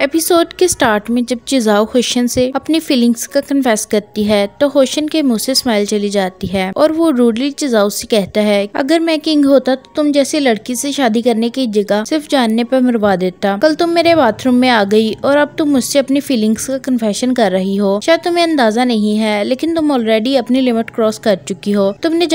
episode के start में जब चिजाओ होशन से अपनी फीलिंग्स का कन्फेस करती है तो होशन के मुंह से स्माइल चली जाती है और वो रूडली चिजाओ से कहता है अगर मैं किंग होता तो तुम जैसे लड़की से शादी करने की जगह सिर्फ जानने पर मरवा देता कल तुम मेरे बाथरूम में आ गई और अब तुम मुझसे अपनी फीलिंग्स का कन्फेशन कर रही हो शायद तुम्हें अंदाजा नहीं है लेकिन तुम ऑलरेडी अपनी लिमिट क्रॉस कर चुकी हो तुमने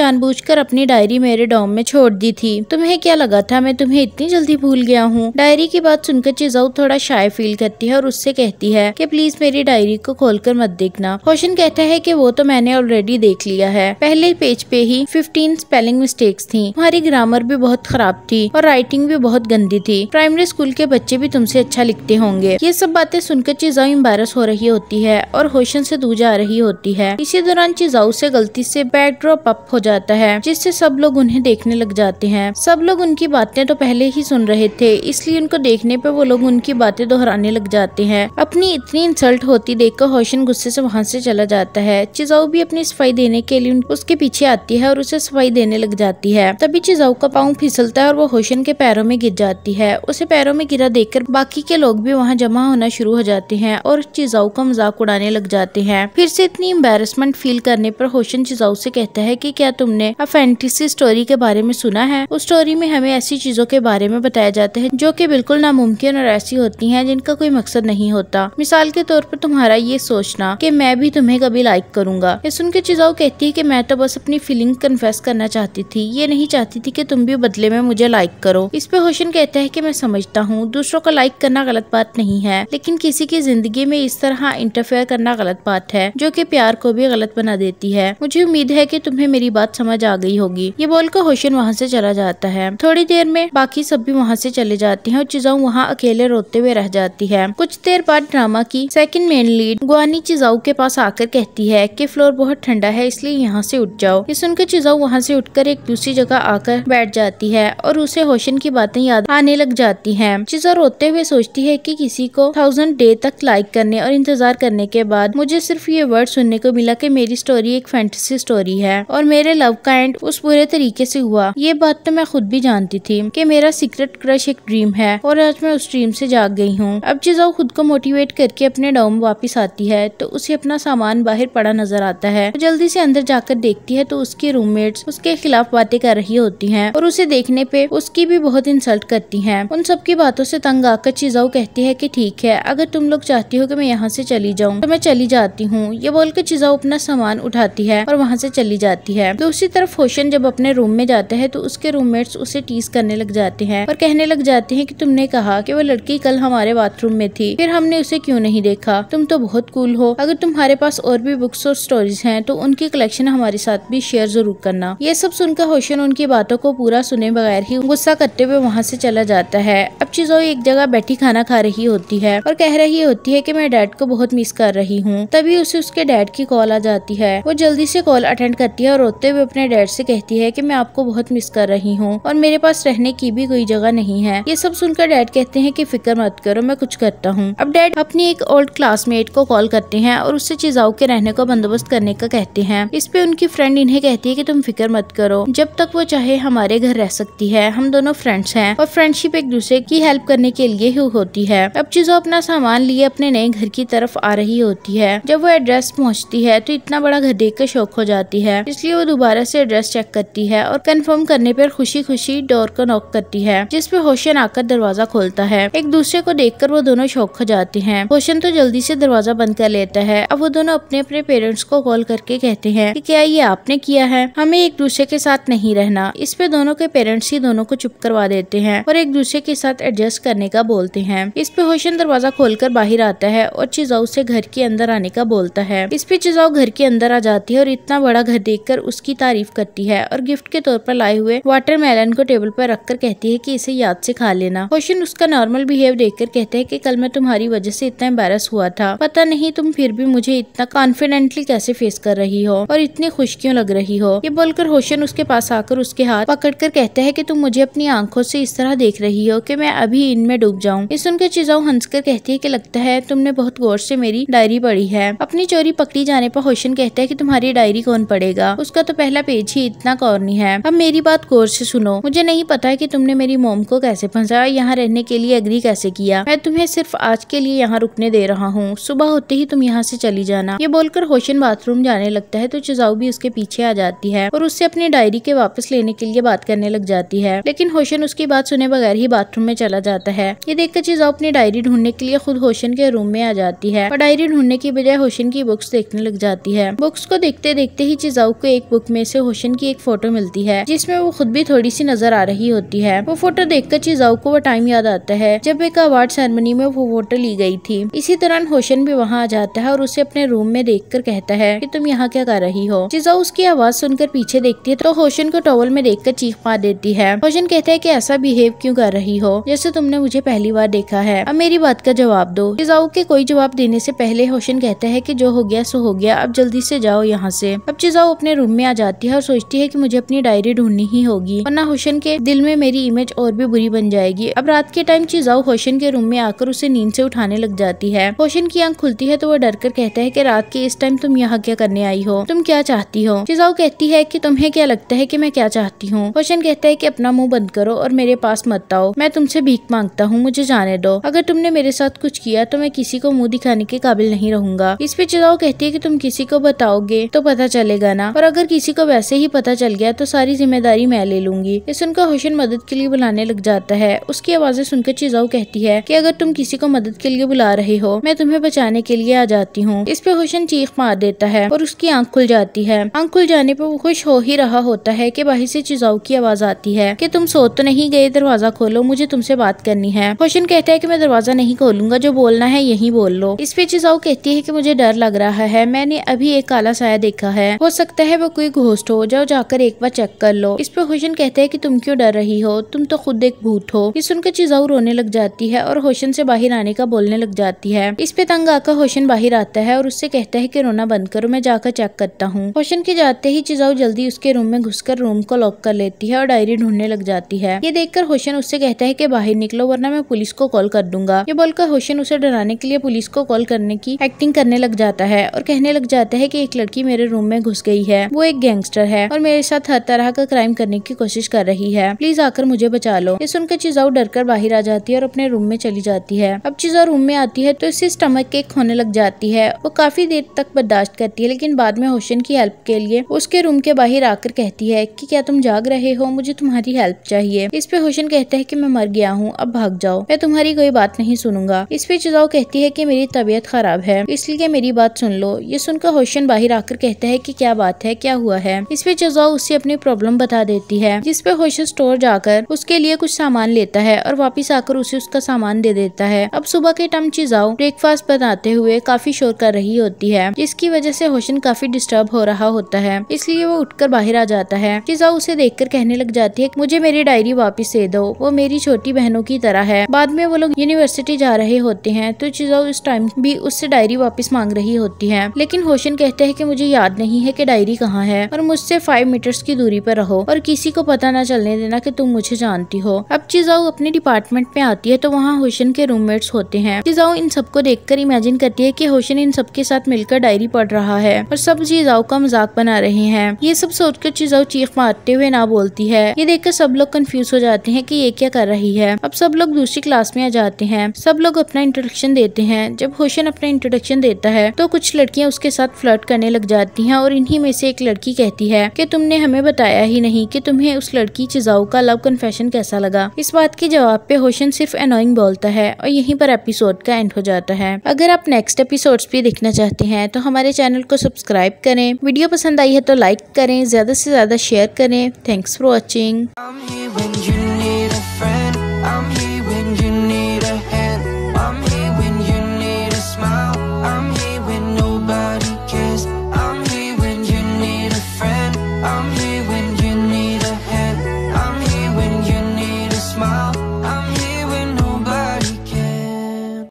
कर अपनी डायरी मेरे डॉम में छोड़ दी थी तुम्हें क्या लगा था मैं तुम्हें इतनी जल्दी भूल गया हूँ डायरी की बात सुनकर चिजाऊ थोड़ा शाय फील फील करती है और उससे कहती है कि प्लीज मेरी डायरी को खोलकर मत देखना क्वेश्चन कहता है कि वो तो मैंने ऑलरेडी देख लिया है पहले पेज पे ही 15 स्पेलिंग मिस्टेक्स थी तुम्हारी ग्रामर भी बहुत खराब थी और राइटिंग भी बहुत गंदी थी प्राइमरी स्कूल के बच्चे भी तुमसे अच्छा लिखते होंगे ये सब बातें सुनकर चिजाऊ एम्बेरस हो रही होती है और होशन से दूर जा रही होती है इसी दौरान चिजाऊ से गलती से बैकड्रॉप अप हो जाता है जिससे सब लोग उन्हें देखने लग जाते हैं सब लोग उनकी बातें तो पहले ही सुन रहे थे इसलिए उनको देखने पर वो लोग उनकी बातें दोहराने मारने लग जाते हैं अपनी इतनी इंसल्ट होती देखकर होशन गुस्से से वहाँ से चला जाता है चिजाऊ भी अपनी सफाई देने के लिए उसके पीछे आती है और उसे सफाई देने लग जाती है तभी चिजाऊ का पाँव फिसलता है और वो होशन के पैरों में गिर जाती है उसे पैरों में गिरा देख बाकी के लोग भी वहाँ जमा होना शुरू हो जाते हैं और चिजाऊ का मजाक उड़ाने लग जाते हैं फिर से इतनी एम्बेरसमेंट फील करने पर होशन चिजाऊ से कहता है कि क्या तुमने अ फैंटेसी स्टोरी के बारे में सुना है उस स्टोरी में हमें ऐसी चीजों के बारे में बताया जाता है जो कि बिल्कुल नामुमकिन और ऐसी होती हैं जिनका का कोई मकसद नहीं होता मिसाल के तौर पर तुम्हारा ये सोचना कि मैं भी तुम्हें कभी लाइक करूंगा ये सुन के चिजाऊ कहती है कि मैं तो बस अपनी फीलिंग कन्फेस करना चाहती थी ये नहीं चाहती थी कि तुम भी बदले में मुझे लाइक करो इस पे होशन कहता है कि मैं समझता हूँ दूसरों को लाइक करना गलत बात नहीं है लेकिन किसी की जिंदगी में इस तरह इंटरफेयर करना गलत बात है जो की प्यार को भी गलत बना देती है मुझे उम्मीद है की तुम्हें मेरी बात समझ आ गई होगी ये बोलकर होशन वहाँ से चला जाता है थोड़ी देर में बाकी सब भी वहाँ से चले जाते हैं और चिजाऊ वहाँ अकेले रोते हुए रह जाते जाती है कुछ देर बाद ड्रामा की सेकंड मेन लीड गुआनी चिजाऊ के पास आकर कहती है कि फ्लोर बहुत ठंडा है इसलिए यहाँ से उठ जाओ ये सुनकर चिजाऊ वहाँ से उठकर एक दूसरी जगह आकर बैठ जाती है और उसे होशन की बातें याद आने लग जाती है चिजा रोते हुए सोचती है कि किसी को थाउजेंड डे तक लाइक करने और इंतजार करने के बाद मुझे सिर्फ ये वर्ड सुनने को मिला की मेरी स्टोरी एक फैंटसी स्टोरी है और मेरे लव का एंड उस बुरे तरीके से हुआ ये बात तो मैं खुद भी जानती थी कि मेरा सीक्रेट क्रश एक ड्रीम है और आज मैं उस ड्रीम से जाग गई हूँ हूँ अब जिजाऊ खुद को मोटिवेट करके अपने डॉम वापस आती है तो उसे अपना सामान बाहर पड़ा नजर आता है जल्दी से अंदर जाकर देखती है तो उसके रूममेट्स उसके खिलाफ बातें कर रही होती हैं और उसे देखने पे उसकी भी बहुत इंसल्ट करती हैं उन सबकी बातों से तंग आकर चिजाऊ कहती है की ठीक है अगर तुम लोग चाहती हो की मैं यहाँ से चली जाऊँ तो मैं चली जाती हूँ ये बोल के चिजाऊ अपना सामान उठाती है और वहाँ से चली जाती है दूसरी तरफ होशन जब अपने रूम में जाता है तो उसके रूममेट्स उसे टीस करने लग जाते हैं और कहने लग जाते हैं की तुमने कहा की वो लड़की कल हमारे बाथरूम में थी फिर हमने उसे क्यों नहीं देखा तुम तो बहुत कूल हो अगर तुम्हारे पास और भी बुक्स और स्टोरीज हैं तो उनकी कलेक्शन हमारे साथ भी शेयर जरूर करना ये सब सुनकर होशन उनकी बातों को पूरा सुने बगैर ही गुस्सा करते हुए वहाँ से चला जाता है अब चीजों एक जगह बैठी खाना खा रही होती है और कह रही होती है की मैं डैड को बहुत मिस कर रही हूँ तभी उसे उसके डैड की कॉल आ जाती है वो जल्दी से कॉल अटेंड करती है और रोते हुए अपने डैड से कहती है की मैं आपको बहुत मिस कर रही हूँ और मेरे पास रहने की भी कोई जगह नहीं है ये सब सुनकर डैड कहते हैं कि फिक्र मत करो मैं कुछ करता हूँ अब डैड अपनी एक ओल्ड क्लासमेट को कॉल करते हैं और उससे चिजाऊ के रहने का बंदोबस्त करने का कहते हैं इस पे उनकी फ्रेंड इन्हें कहती है कि तुम फिक्र मत करो जब तक वो चाहे हमारे घर रह सकती है हम दोनों फ्रेंड्स हैं और फ्रेंडशिप एक दूसरे की हेल्प करने के लिए ही होती है अब चीजों अपना सामान लिए अपने नए घर की तरफ आ रही होती है जब वो एड्रेस पहुँचती है तो इतना बड़ा घर देख कर शौक हो जाती है इसलिए वो दोबारा से एड्रेस चेक करती है और कंफर्म करने पर खुशी खुशी डोर को नॉक करती है जिसपे होशन आकर दरवाजा खोलता है एक दूसरे को देखकर पर वो दोनों शौक हो जाते हैं रोशन तो जल्दी से दरवाजा बंद कर लेता है अब वो दोनों अपने अपने पेरेंट्स को कॉल करके कहते हैं कि क्या ये आपने किया है हमें एक दूसरे के साथ नहीं रहना इस पे दोनों के पेरेंट्स ही दोनों को चुप करवा देते हैं और एक दूसरे के साथ एडजस्ट करने का बोलते हैं इस पे होशन दरवाजा खोलकर बाहर आता है और चिजाऊ से घर के अंदर आने का बोलता है इस पे चिजाऊ घर के अंदर आ जाती है और इतना बड़ा घर कर उसकी तारीफ करती है और गिफ्ट के तौर पर लाए हुए मेलन को टेबल पर कर कहती है की इसे याद से खा लेना होशन उसका नॉर्मल बिहेव कर कहते हैं कि कल मैं तुम्हारी वजह से इतना एम्बेरस हुआ था पता नहीं तुम फिर भी मुझे इतना कॉन्फिडेंटली कैसे फेस कर रही हो और इतनी खुश क्यों लग रही हो ये बोलकर होशन उसके पास आकर उसके हाथ पकड़ कर कहते हैं की तुम मुझे अपनी आंखों से इस तरह देख रही हो की मैं अभी इनमें डूब जाऊँ ये सुनकर चिजाऊ हंसकर कहती है की लगता है तुमने बहुत गौर से मेरी डायरी पढ़ी है अपनी चोरी पकड़ी जाने पर होशन कहता है की तुम्हारी डायरी कौन पड़ेगा उसका तो पहला पेज ही इतना कॉर्नी है अब मेरी बात गौर से सुनो मुझे नहीं पता है कि तुमने मेरी मोम को कैसे फंसाया यहाँ रहने के लिए एग्री कैसे किया मैं तुम्हें सिर्फ आज के लिए यहाँ रुकने दे रहा हूँ सुबह होते ही तुम यहाँ से चली जाना ये बोलकर होशन बाथरूम जाने लगता है तो चिजाऊ भी उसके पीछे आ जाती है और उससे अपनी डायरी के वापस लेने के लिए बात करने लग जाती है लेकिन होशन उसकी बात सुने बगैर ही बाथरूम में चला जाता है ये देखकर चिजाऊ अपनी डायरी ढूंढने के लिए खुद होशन के रूम में आ जाती है और डायरी ढूंढने की बजाय होशन की बुक्स देखने लग जाती है बुक्स को देखते देखते ही चिजाऊ को एक बुक में से होशन की एक फोटो मिलती है जिसमे वो खुद भी थोड़ी सी नजर आ रही होती है वो फोटो देखकर चिजाऊ को वो टाइम याद आता है जब एक अवार्ड सेरेमनी सेरेमनी में वो वोटर ली गई थी इसी दौरान होशन भी वहाँ आ जाता है और उसे अपने रूम में देख कर कहता है की तुम यहाँ क्या कर रही हो चिजा उसकी आवाज सुनकर पीछे देखती है तो होशन को टॉवल में देख कर चीख मार देती है होशन कहता है की ऐसा बिहेव क्यूँ कर रही हो जैसे तुमने मुझे पहली बार देखा है अब मेरी बात का जवाब दो चिजाऊ के कोई जवाब देने से पहले होशन कहता है कि जो हो गया सो हो गया अब जल्दी से जाओ यहाँ से अब चिजाऊ अपने रूम में आ जाती है और सोचती है कि मुझे अपनी डायरी ढूंढनी ही होगी वरना होशन के दिल में मेरी इमेज और भी बुरी बन जाएगी अब रात के टाइम चिजाऊ होशन के रूम में आ आकर उसे नींद से उठाने लग जाती है रोशन की आंख खुलती है तो वह डर कर कहता है की रात के इस टाइम तुम यहाँ क्या करने आई हो तुम क्या चाहती हो चिजाऊ कहती है की तुम्हें क्या लगता है की मैं क्या चाहती हूँ रोशन कहता है की अपना मुँह बंद करो और मेरे पास मत आओ मैं तुमसे भीख मांगता हूँ मुझे जाने दो अगर तुमने मेरे साथ कुछ किया तो मैं किसी को मुँह दिखाने के काबिल नहीं रहूंगा इस पे चिजाऊ कहती है की तुम किसी को बताओगे तो पता चलेगा ना और अगर किसी को वैसे ही पता चल गया तो सारी जिम्मेदारी मैं ले लूंगी ये सुनकर होशन मदद के लिए बुलाने लग जाता है उसकी आवाजें सुनकर चिजाऊ कहती है कि अगर तुम किसी को मदद के लिए बुला रहे हो मैं तुम्हें बचाने के लिए आ जाती हूँ इस पे हुसन चीख मार देता है और उसकी आंख खुल जाती है आंख खुल जाने पर वो खुश हो ही रहा होता है कि बाहर से चिजाऊ की आवाज आती है कि तुम सो तो नहीं गए दरवाजा खोलो मुझे तुमसे बात करनी है हुसन कहता है कि मैं दरवाजा नहीं खोलूंगा जो बोलना है यही बोल लो इस पे चिजाऊ कहती है की मुझे डर लग रहा है मैंने अभी एक काला साया देखा है हो सकता है वो कोई घोस्ट हो जाओ जाकर एक बार चेक कर लो इस पे हुसन कहते है कि तुम क्यों डर रही हो तुम तो खुद एक भूत हो ये सुनकर चिजाऊ रोने लग जाती है और होशन स्टेशन से बाहर आने का बोलने लग जाती है इस पे तंग आकर होशन बाहर आता है और उससे कहता है कि रोना बंद करो मैं जाकर चेक करता हूँ होशन के जाते ही चिजाऊ जल्दी उसके रूम में घुसकर रूम को लॉक कर लेती है और डायरी ढूंढने लग जाती है ये देखकर होशन उससे कहता है की बाहर निकलो वरना मैं पुलिस को कॉल कर दूंगा ये बोलकर होशन उसे डराने के लिए पुलिस को कॉल करने की एक्टिंग करने लग जाता है और कहने लग जाता है की एक लड़की मेरे रूम में घुस गई है वो एक गैंगस्टर है और मेरे साथ हर तरह का क्राइम करने की कोशिश कर रही है प्लीज आकर मुझे बचा लो ये सुनकर चिजाऊ डर कर बाहर आ जाती है और अपने रूम में चली जाती जाती है अब चीज़ा रूम में आती है तो इसे स्टमक के होने लग जाती है वो काफी देर तक बर्दाश्त करती है लेकिन बाद में होशन की हेल्प के लिए उसके रूम के बाहर आकर कहती है की क्या तुम जाग रहे हो मुझे तुम्हारी हेल्प चाहिए इस पे होशन कहता है की मैं मर गया हूँ अब भाग जाओ मैं तुम्हारी कोई बात नहीं सुनूंगा इस पे चिजाओ कहती है की मेरी तबीयत खराब है इसलिए मेरी बात सुन लो ये सुनकर होशन बाहर आकर कहता है की क्या बात है क्या हुआ है इस पे चिजाओ उसे अपनी प्रॉब्लम बता देती है जिसपे होशन स्टोर जाकर उसके लिए कुछ सामान लेता है और वापिस आकर उसे उसका सामान दे देता है अब सुबह के टम चिजाओ ब्रेकफास्ट बनाते हुए काफी शोर कर रही होती है जिसकी वजह से होशन काफी डिस्टर्ब हो रहा होता है इसलिए वो उठकर बाहर आ जाता है चिजाओ उसे देख कहने लग जाती है मुझे मेरी डायरी वापिस दे दो वो मेरी छोटी बहनों की तरह है बाद में वो लोग यूनिवर्सिटी जा रहे होते हैं तो चिजाओ उस टाइम भी उससे डायरी वापस मांग रही होती है लेकिन होशन कहते हैं की मुझे याद नहीं है की डायरी कहाँ है और मुझसे फाइव मीटर्स की दूरी पर रहो और किसी को पता न चलने देना की तुम मुझे जानती हो अब चिजाऊ अपने डिपार्टमेंट में आती है तो वहाँ होशन होशन के रूममेट्स होते हैं जिजाओ इन सबको देखकर इमेजिन करती है कि होशन इन सबके साथ मिलकर डायरी पढ़ रहा है और सब जिजाओ का मजाक बना रहे हैं ये सब सोचकर जिजाओ चीख मारते हुए ना बोलती है ये देखकर सब लोग कंफ्यूज हो जाते हैं कि ये क्या कर रही है अब सब लोग दूसरी क्लास में आ जाते हैं सब लोग अपना इंट्रोडक्शन देते हैं जब होशन अपना इंट्रोडक्शन देता है तो कुछ लड़कियां उसके साथ फ्लर्ट करने लग जाती हैं और इन्हीं में से एक लड़की कहती है कि तुमने हमें बताया ही नहीं की तुम्हें उस लड़की चिजाऊ का लव कन्फेशन कैसा लगा इस बात के जवाब पे होशन सिर्फ अनोइंग बोलता है है और यहीं पर एपिसोड का एंड हो जाता है अगर आप नेक्स्ट एपिसोड भी देखना चाहते हैं तो हमारे चैनल को सब्सक्राइब करें वीडियो पसंद आई है तो लाइक करें ज्यादा से ज्यादा शेयर करें थैंक्स फॉर वॉचिंग